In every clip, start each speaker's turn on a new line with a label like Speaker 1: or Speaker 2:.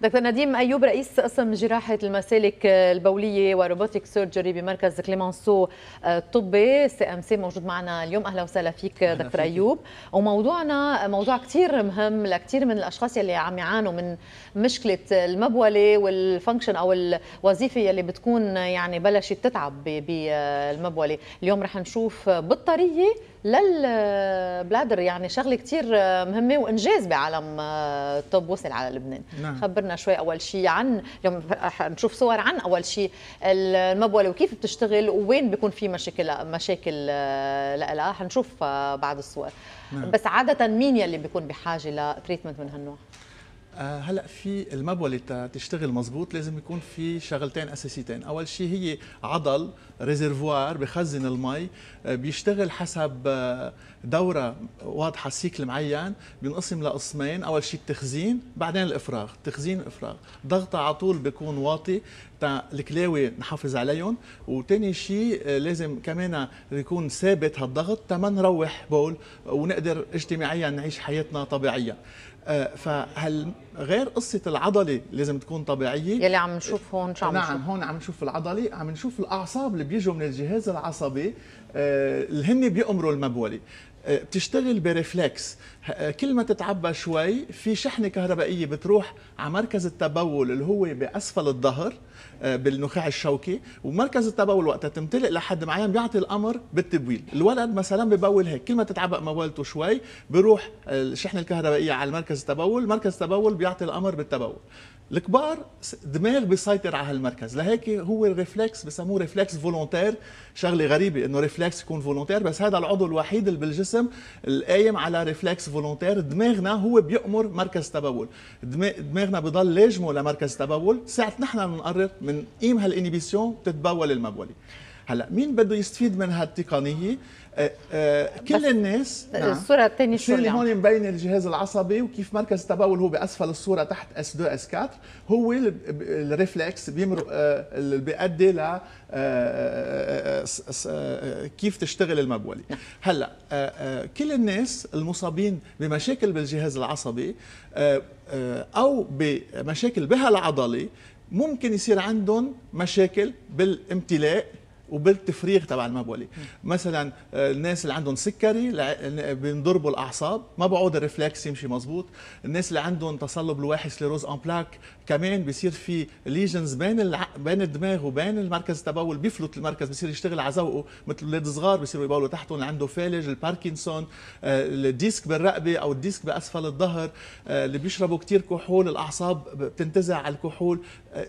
Speaker 1: دكتور نديم ايوب رئيس قسم جراحه المسالك آه، البوليه وروبوتيك سيرجري بمركز كليمانسو آه، الطبي سي ام سي موجود معنا اليوم اهلا وسهلا فيك دكتور ايوب وموضوعنا موضوع كثير مهم لكثير من الاشخاص يلي عم يعانوا من مشكله المبوله والفانكشن او الوظيفه يلي بتكون يعني بلشت تتعب بالمبوله آه، اليوم رح نشوف بطاريه للبلادر يعني شغله كثير مهمه وانجاز بعالم الطب آه، وصل على لبنان نعم. خبرنا شوي اول شيء عن اليوم نشوف صور عن اول شيء المبوله وكيف بتشتغل ووين بيكون في مشاكل مشاكل آه، لها حنشوف آه، بعض الصور نعم. بس عاده مين يلي بيكون بحاجه لتريتمنت من هالنوع
Speaker 2: آه، هلا في المبول تشتغل مزبوط لازم يكون في شغلتين اساسيتين اول شيء هي عضل ريزرفوار بخزن المي آه، بيشتغل حسب آه، دوره واضحه سيكل معين بينقسم لقسمين اول شيء التخزين بعدين الافراغ تخزين افراغ ضغطه على طول بيكون واطي تا الكلاوي نحافظ عليهم وثاني شيء لازم كمان يكون ثابت هالضغط تا ما نروح بول ونقدر اجتماعيا نعيش حياتنا طبيعيه آه، فهل غير قصه العضله لازم تكون طبيعيه
Speaker 1: يلي عم نشوف هون
Speaker 2: شو عم نعم نشوف. هون عم نشوف العضله عم نشوف الاعصاب اللي بيجوا من الجهاز العصبي آه، اللي هن بيأمروا المبولة بتشتغل بريفلكس آه، كل ما تتعبى شوي في شحنه كهربائيه بتروح على مركز التبول اللي هو باسفل الظهر آه، بالنخاع الشوكي ومركز التبول وقتها تمتلئ لحد معين بيعطي الامر بالتبويل الولد مثلا ببول هيك كل ما تتعبى موالته شوي بروح الشحنه الكهربائيه على مركز التبول مركز التبول بيعطي الامر بالتبول الكبار دماغ بيسيطر على هالمركز لهيك هو الريفلكس بسموه ريفلكس فولونتير شغله غريبه انه ريفلكس يكون فولونتير بس هذا العضو الوحيد اللي بالجسم القايم على ريفلكس فولونتير دماغنا هو بيأمر مركز تبول دماغنا بضل لاجمه لمركز تبول ساعه نحن بنقرر من قيم هالانيبيسيون بتتبول المبولي هلا مين بده يستفيد من هالتقنيه آه، آه، كل الناس الصوره نعم. الثانيه شو اللي هون مبين الجهاز العصبي وكيف مركز التبول هو باسفل الصوره تحت اس 2 اس 4 هو الريفلكس بيمر آه، اللي بيؤدي ل كيف تشتغل المبولي نعم. هلا كل الناس المصابين بمشاكل بالجهاز العصبي او بمشاكل بها العضلي ممكن يصير عندهم مشاكل بالامتلاء وبالتفريغ تبع المبولي مثلا آه، الناس اللي عندهم سكري بينضربوا الاعصاب ما بعود الريفلكس يمشي مزبوط الناس اللي عندهم تصلب الواحد سليروز ان بلاك كمان بصير في ليجنز بين الع... بين الدماغ وبين المركز التبول بيفلت المركز بصير يشتغل على ذوقه مثل الاولاد الصغار بصيروا يبولوا تحتهم اللي عنده فالج الباركنسون آه، الديسك بالرقبه او الديسك باسفل الظهر آه، اللي بيشربوا كثير كحول الاعصاب بتنتزع على الكحول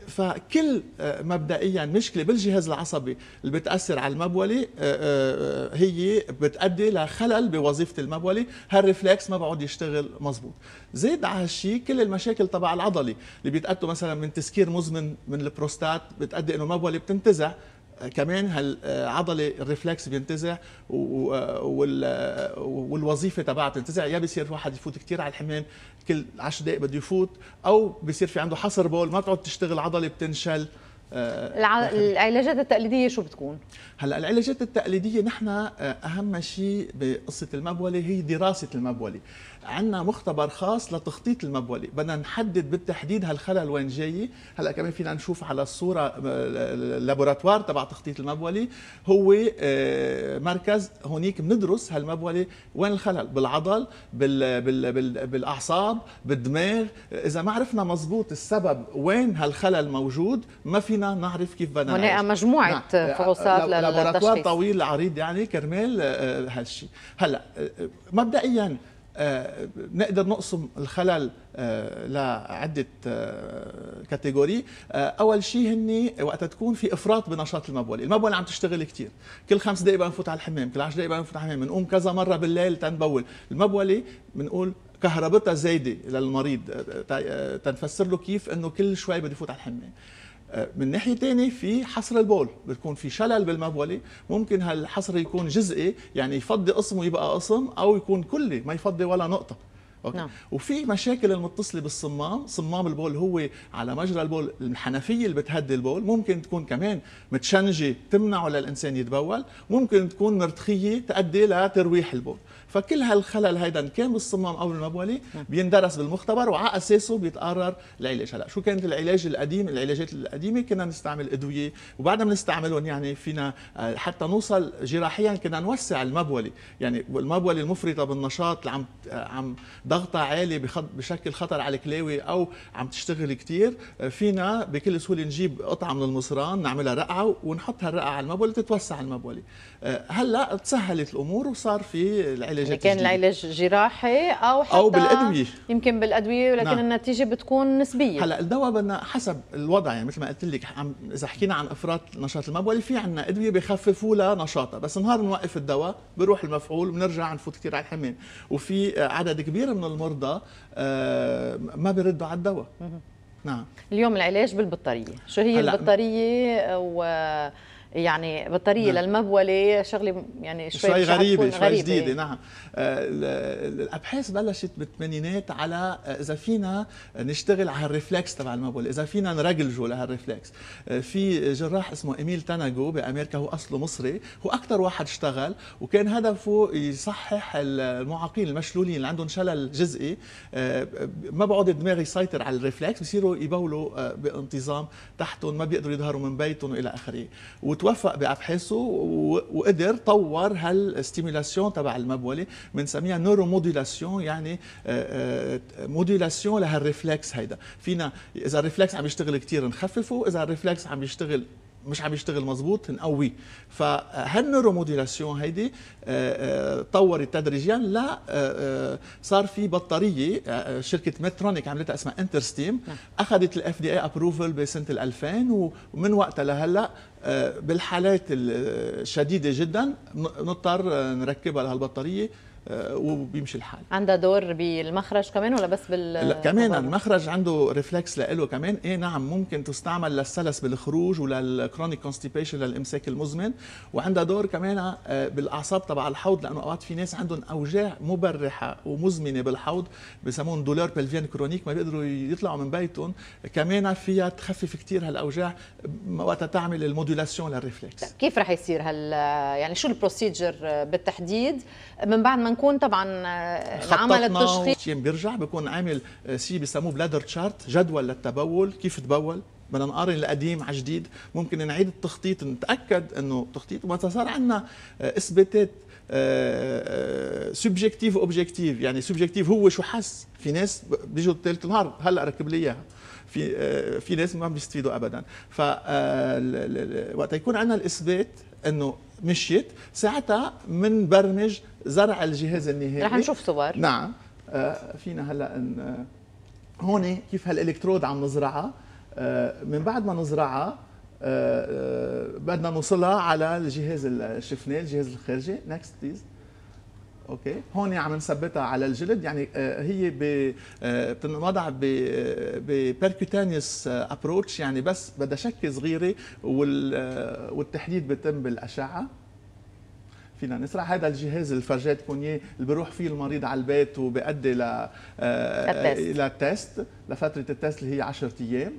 Speaker 2: فكل مبدئيا مشكله بالجهاز العصبي اللي بتاثر على المبوله آه، آه، آه، هي بتؤدي لخلل بوظيفه المبوله هالرفلكس ما بقعد يشتغل مزبوط زيد على هالشيء كل المشاكل تبع العضلي اللي بيتاتوا مثلا من تسكير مزمن من البروستات بتؤدي انه المبوله بتنتزع كمان هالعضله الريفلكس بينتزع والوظيفه تبعها بتنتزع يا بصير واحد يفوت كثير على الحمام كل 10 دقائق بده يفوت او بصير في عنده حصر بول ما بتقعد تشتغل عضله بتنشل آه، الع...
Speaker 1: العلاجات التقليديه شو بتكون؟
Speaker 2: هلا العلاجات التقليديه نحن آه، اهم شيء بقصه المبوله هي دراسه المبوله، عندنا مختبر خاص لتخطيط المبوله، بدنا نحدد بالتحديد هالخلل وين جاي، هلا كمان فينا نشوف على الصوره آه، اللابوراتوار تبع تخطيط المبوله هو مركز هونيك بندرس هالمبوله وين الخلل بالعضل بال... بال... بال... بالاعصاب بالدماغ، اذا ما عرفنا مزبوط السبب وين هالخلل موجود ما في فينا نعرف كيف بدنا هناك مجموعه نعم. فحوصات آه، آه، للتشخيص طويل عريض يعني كرمال آه، هالشيء هلا مبدئيا نقدر نقسم الخلل لعده كاتيجوري اول شيء هن وقت تكون في افراط بنشاط المبول المبول عم تشتغل كثير كل خمس دقائق بنفوت على الحمام كل 10 دقائق بنفوت على الحمام بنقوم كذا مره بالليل تنبول المبوله بنقول كهربتها زايده للمريض تنفسر له كيف انه كل شوي بده يفوت على الحمام من ناحيه ثانيه في حصر البول بتكون في شلل بالمبوله ممكن هالحصر يكون جزئي يعني يفضي قسم ويبقى قسم او يكون كلي ما يفضي ولا نقطه أوكي. نعم. وفي مشاكل المتصله بالصمام صمام البول هو على مجرى البول الحنفيه اللي بتهدي البول ممكن تكون كمان متشنجه تمنعه للانسان يتبول ممكن تكون مرتخيه تؤدي لترويح البول فكل هالخلل هيدا كان بالصمام او بالمبولي نعم. بيندرس بالمختبر وعلى اساسه بيتقرر العلاج هلا شو كانت العلاج القديم العلاجات القديمه كنا نستعمل ادويه وبعدها بنستعملهم يعني فينا آه، حتى نوصل جراحيا كنا نوسع المبولي يعني المبولي المفرطه بالنشاط اللي عم آه، عم ضغطها عالي بشكل خطر على الكلاوي او عم تشتغل كثير آه، فينا بكل سهوله نجيب قطعه من المصران نعملها رقعه ونحط هالرقعه على المبولي تتوسع المبولي هلا تسهلت الامور وصار في العلاج تجديد كان العلاج
Speaker 1: جراحي او حتى او بالادويه يمكن بالادويه ولكن نعم. النتيجه بتكون نسبيه هلا
Speaker 2: الدواء بدنا حسب الوضع يعني مثل ما قلت لك اذا حكينا عن افراط نشاط المبول في عندنا ادويه بخففوا لها نشاطها بس نهار بنوقف الدواء بروح المفعول بنرجع نفوت كثير على الحمام وفي عدد كبير من المرضى آه، ما بيردوا على الدواء نعم
Speaker 1: اليوم العلاج بالبطاريه شو هي البطاريه و يعني بطاريه نعم. للمبوله شغله يعني شوي, شوي غريبه شوي غريبة. جديده نعم
Speaker 2: آه، الابحاث بلشت بالثمانينات على آه، اذا فينا نشتغل على الريفلكس تبع المبوله اذا فينا نرجلجه لهالريفلكس آه، في جراح اسمه ايميل تاناجو بامريكا هو اصله مصري هو اكثر واحد اشتغل وكان هدفه يصحح المعاقين المشلولين اللي عندهم شلل جزئي ما بقعد الدماغ يسيطر على الريفلكس بصيروا يبولوا بانتظام تحتهم ما بيقدروا يظهروا من بيتهم والى اخره وتوفق بابحاثه وقدر طور هالستيمولاسيون تبع المبوله بنسميها نورو يعني، آه، آه، موديلاسيون يعني موديلاسيون لهالريفلكس هيدا فينا اذا الريفلكس عم يشتغل كثير نخففه اذا الريفلكس عم يشتغل مش عم يشتغل مزبوط نقويه موديلاسيون هيدي آه، طورت تدريجيا لا صار في بطاريه شركه مترونيك عملتها اسمها انترستيم نعم. اخذت الاف دي اي ابروفل بسنه 2000 ومن وقتها لهلا آه، بالحالات الشديده آه، جدا نضطر آه، نركبها لهالبطاريه آه، وبيمشي الحال
Speaker 1: عندها دور بالمخرج كمان ولا بس بال لا كمان
Speaker 2: المخرج عنده ريفلكس له كمان ايه نعم ممكن تستعمل للسلس بالخروج وللكرونيك كونستيبيشن للامساك المزمن وعندها دور كمان آه، بالاعصاب تبع الحوض لانه اوقات في ناس عندهم اوجاع مبرحه ومزمنه بالحوض بسمون دولار بلفيان كرونيك ما بيقدروا يطلعوا من بيتهم كمان فيها تخفف كثير هالاوجاع وقتها تعمل المودولاسيون للريفلكس طيب،
Speaker 1: كيف رح يصير هال يعني شو البروسيجر بالتحديد من بعد ما نكون طبعا آه، عمل التشخيص
Speaker 2: بيرجع بكون عامل شيء بسموه بلادر تشارت جدول للتبول كيف تبول بدنا نقارن القديم على الجديد ممكن نعيد التخطيط نتاكد انه تخطيط وقت صار عندنا آه، اثباتات سبجكتيف آه، اوبجكتيف يعني سبجكتيف هو شو حس في ناس بيجوا ثالث نهار هلا ركب لي اياها في في ناس ما بيستفيدوا ابدا ف وقت يكون عندنا الاثبات انه مشيت ساعتها منبرمج زرع الجهاز النهائي رح نشوف صور نعم آه، فينا هلا ان آه، هون كيف هالالكترود عم نزرعها آه، من بعد ما نزرعها بدنا نوصلها على الجهاز اللي شفناه الجهاز الخارجي نكست بليز اوكي هون عم نثبتها على الجلد يعني آه، هي بتنوضع ببيركوتانيوس ابروتش يعني بس بدها شكه صغيره آه، والتحديد بيتم بالاشعه فينا نسرع هذا الجهاز الفرجات كونيه اللي بروح فيه المريض على البيت وبيؤدي ل الى آه، التست لفتره التست اللي هي 10 ايام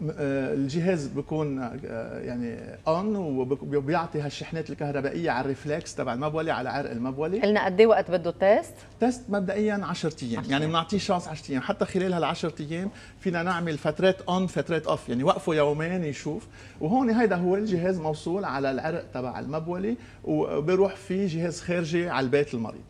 Speaker 2: آه، الجهاز بيكون آه، يعني اون وبيعطي هالشحنات الكهربائيه على الريفلكس تبع المبولي على عرق المبولي قلنا
Speaker 1: قد ايه وقت بده التيست؟ تيست مبدئيا 10
Speaker 2: ايام يعني بنعطيه شانس 10 ايام حتى خلال هال 10 ايام فينا نعمل فترات اون فترات اوف يعني وقفه يومين يشوف وهون هيدا هو الجهاز موصول على العرق تبع المبولي وبيروح فيه جهاز خارجي على البيت المريض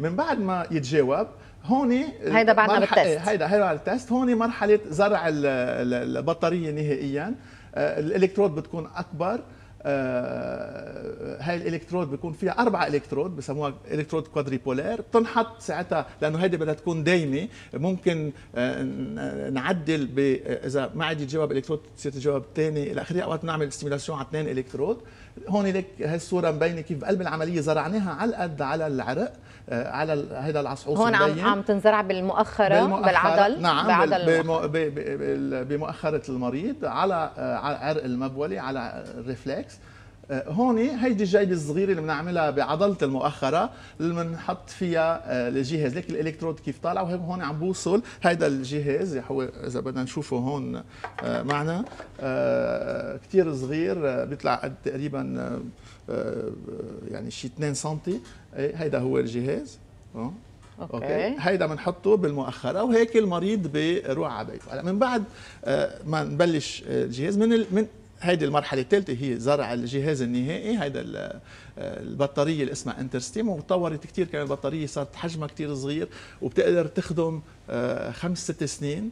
Speaker 2: من بعد ما يتجاوب هون آه، هيدا بعدنا بالتست إيه، هيدا هيدا بعد التست هون مرحله زرع البطاريه نهائيا آه، الالكترود بتكون اكبر آه، هاي الالكترود بيكون فيها اربع الكترود بسموها الكترود كوادريبولار بتنحط ساعتها لانه هيدي بدها تكون دايمه ممكن آه، آه، نعدل ب اذا ما عاد يتجاوب الكترود تصير تجاوب الثاني الى اخره اوقات بنعمل ستيميلاسيون على اثنين الكترود هون لك هاي الصوره مبينه كيف بقلب العمليه زرعناها على القد على العرق على هذا العصعوص هون عم عم
Speaker 1: تنزرع بالمؤخره, بالمؤخرة بالعضل نعم بمو...
Speaker 2: بمؤخره المريض على عرق المبولي على الريفلكس آه، هون هيدي الجيبة الصغيرة اللي بنعملها بعضلة المؤخرة اللي بنحط فيها آه، الجهاز ليك الالكترود كيف طالع وهون عم بوصل هيدا الجهاز هو اذا بدنا نشوفه هون آه، معنا كثير صغير بيطلع قد تقريبا يعني شي 2 سم إيه، هيدا هو الجهاز اوكي هيدا بنحطه بالمؤخره وهيك المريض بيروح على بيته هلا من بعد ما نبلش الجهاز من من هيدي المرحله الثالثه هي زرع الجهاز النهائي هيدا البطاريه اللي اسمها انترستيم وتطورت كثير كان البطاريه صارت حجمها كثير صغير وبتقدر تخدم آه، خمس ست سنين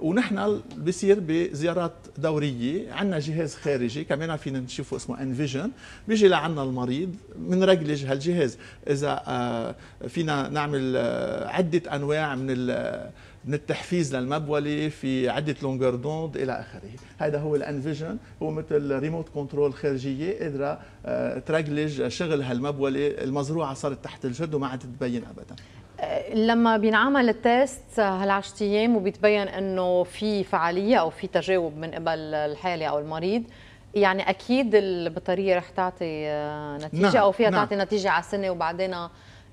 Speaker 2: ونحن بصير بزيارات دوريه عندنا جهاز خارجي كمان فينا نشوفه اسمه انفيجن بيجي لعنا المريض بنرجلج هالجهاز اذا آه، فينا نعمل آه، عده انواع من من التحفيز للمبوله في عده لونجر دوند الى اخره، هذا هو الانفيجن هو مثل ريموت كنترول خارجيه قادره آه، ترجلج شغل هالمبوله المزروعه صارت تحت الجد وما عاد تبين ابدا.
Speaker 1: آه، لما بينعمل التيست هالعشرة ايام وبيتبين انه في فعاليه او في تجاوب من قبل الحاله او المريض يعني اكيد البطاريه رح تعطي آه، نتيجه نعم. او فيها نعم. تعطي نتيجه على سنه وبعدين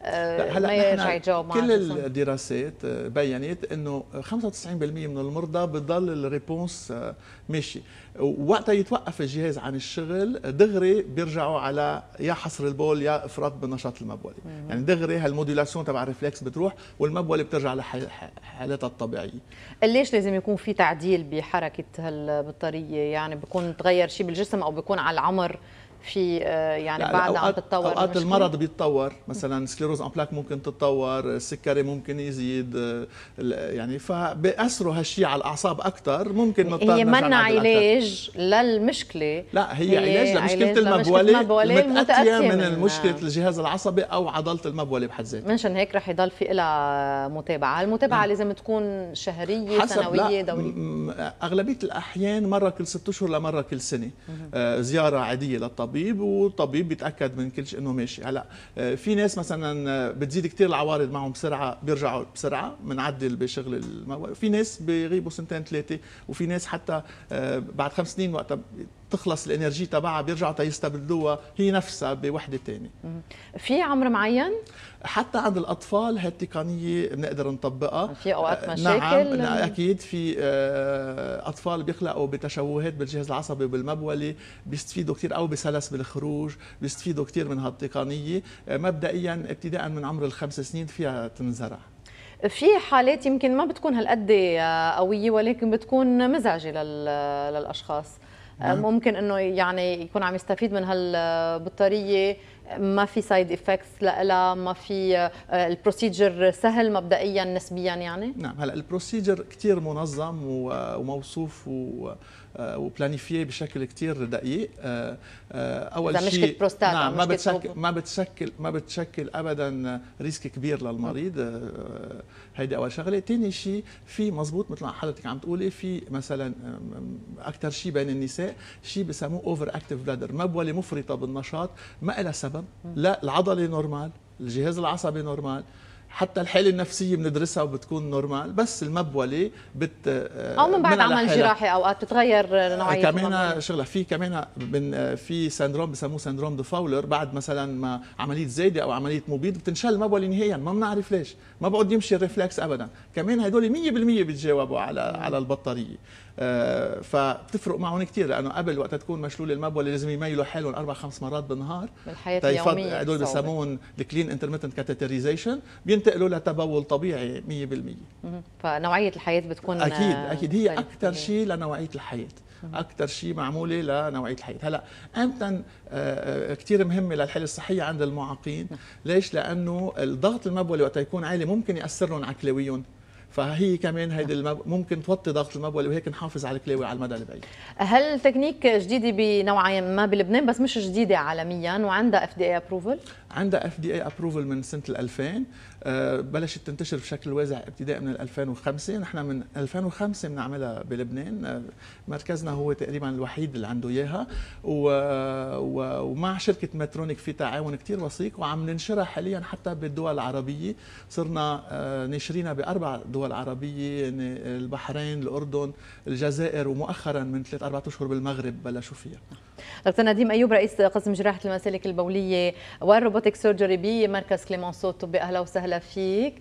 Speaker 1: هلا ما يرجع يجاوب كل
Speaker 2: الدراسات آه، بينت انه 95% من المرضى بضل الريبونس آه، ماشي وقتها يتوقف الجهاز عن الشغل دغري بيرجعوا على يا حصر البول يا افراط بالنشاط المبولي مم. يعني دغري هالمودولاسيون تبع الريفلكس بتروح والمبولي بترجع لحالتها الطبيعيه
Speaker 1: ليش لازم يكون في تعديل بحركه هالبطاريه يعني بكون تغير شيء بالجسم او بكون على العمر في آه، يعني, يعني بعد عم تتطور اوقات المرض
Speaker 2: بيتطور مثلا سكليروز امبلاك ممكن تتطور السكري ممكن يزيد آه، يعني فبأثروا هالشيء على الاعصاب اكثر ممكن نضطر هي منع علاج
Speaker 1: للمشكله لا هي, هي علاج لمشكله المبوله متأتية من, مشكله
Speaker 2: الجهاز العصبي او عضله المبوله بحد ذاتها
Speaker 1: منشان هيك رح يضل في لها متابعه المتابعه نعم. لازم تكون شهريه سنويه
Speaker 2: دوريه اغلبيه الاحيان مره كل ست اشهر لمره كل سنه آه، زياره عاديه للطبيب طبيب والطبيب بيتاكد من كل شيء انه ماشي هلا آه، في ناس مثلا آه، بتزيد كثير العوارض معهم بسرعه بيرجعوا بسرعه بنعدل بشغل المواد في ناس بيغيبوا سنتين ثلاثه وفي ناس حتى آه، بعد خمس سنين وقتها تخلص الانرجي تبعها بيرجعوا تيستبدلوها هي نفسها بوحده ثانيه
Speaker 1: في عمر معين
Speaker 2: حتى عند الاطفال هالتقنيه بنقدر نطبقها في اوقات آه، مشاكل نعم اكيد في آه، اطفال بيخلقوا بتشوهات بالجهاز العصبي وبالمبولي بيستفيدوا كثير او بسلس بالخروج بيستفيدوا كثير من هالتقنيه آه، مبدئيا ابتداء من عمر الخمس سنين فيها تنزرع
Speaker 1: في حالات يمكن ما بتكون هالقد قويه ولكن بتكون مزعجه للاشخاص ممكن انه يعني يكون عم يستفيد من هالبطاريه ما في سايد افكتس لها ما في آه، البروسيجر سهل مبدئيا نسبيا يعني
Speaker 2: نعم هلا البروسيجر كثير منظم وموصوف و وبلانيفيه بشكل كثير دقيق آه، آه، اول شيء مشكله بروستاتا نعم ما بتشكل ما بتشكل ما بتشكل ابدا ريسك كبير للمريض هيدي اول شغله ثاني شيء في مزبوط مثل ما حضرتك عم تقولي في مثلا اكثر شيء بين النساء شيء بسموه اوفر اكتيف بلادر مبوله مفرطه بالنشاط ما لها سبب العصب لا العضلة نورمال الجهاز العصبي نورمال حتى الحالة النفسية بندرسها وبتكون نورمال بس المبولة بت آه، أو من بعد عمل جراحي
Speaker 1: أوقات بتتغير نوعية آه، كمان
Speaker 2: شغلة في كمان آه، في سندروم بسموه سندروم دو فاولر بعد مثلا ما عملية زايدة أو عملية مبيض بتنشل المبولة نهائيا ما بنعرف ليش ما بقعد يمشي الريفلكس أبدا كمان هدول 100% بتجاوبوا على على البطارية آه، فبتفرق معهم كثير لانه قبل وقت تكون مشلول المبوله لازم يميلوا حالهم اربع خمس مرات بالنهار
Speaker 1: بالحياه اليوميه هدول بسموهم
Speaker 2: الكلين انترميتنت كاتيتريزيشن بينتقلوا لتبول طبيعي
Speaker 1: 100% فنوعيه الحياه بتكون اكيد اكيد
Speaker 2: هي اكثر شيء لنوعيه الحياه اكثر شيء معموله لنوعيه الحياه هلا امتى آه، آه، كثير مهمه للحاله الصحيه عند المعاقين ليش لانه الضغط المبولي وقت يكون عالي ممكن ياثر لهم على كلاويهم فهي كمان هيدي المب... ممكن توطي ضغط المبول وهيك نحافظ على الكلاوي على المدى البعيد
Speaker 1: هل تكنيك جديده بنوع ما بلبنان بس مش جديده عالميا وعندها اف دي اي ابروفل
Speaker 2: عندها اف دي اي ابروفل من سنه 2000 آه، بلشت تنتشر بشكل واسع ابتداء من 2005 نحن من 2005 بنعملها بلبنان آه، مركزنا هو تقريبا الوحيد اللي عنده اياها ومع شركه ماترونيك في تعاون كثير وثيق وعم ننشرها حاليا حتى بالدول العربيه صرنا آه، ناشرينها باربع دول عربيه يعني البحرين الاردن الجزائر ومؤخرا من ثلاث اربع اشهر بالمغرب بلشوا فيها
Speaker 1: دكتور نديم ايوب رئيس قسم جراحه المسالك البوليه والروبوتك سيرجري بمركز كليمونسو طب اهلا وسهلا وسهلا فيك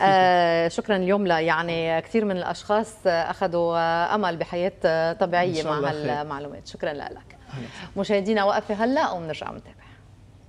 Speaker 1: آه شكرا اليوم لا يعني كثير من الاشخاص اخذوا امل بحياه طبيعيه مع هالمعلومات شكرا لك مشاهدينا وقفه هلا وبنرجع نتابع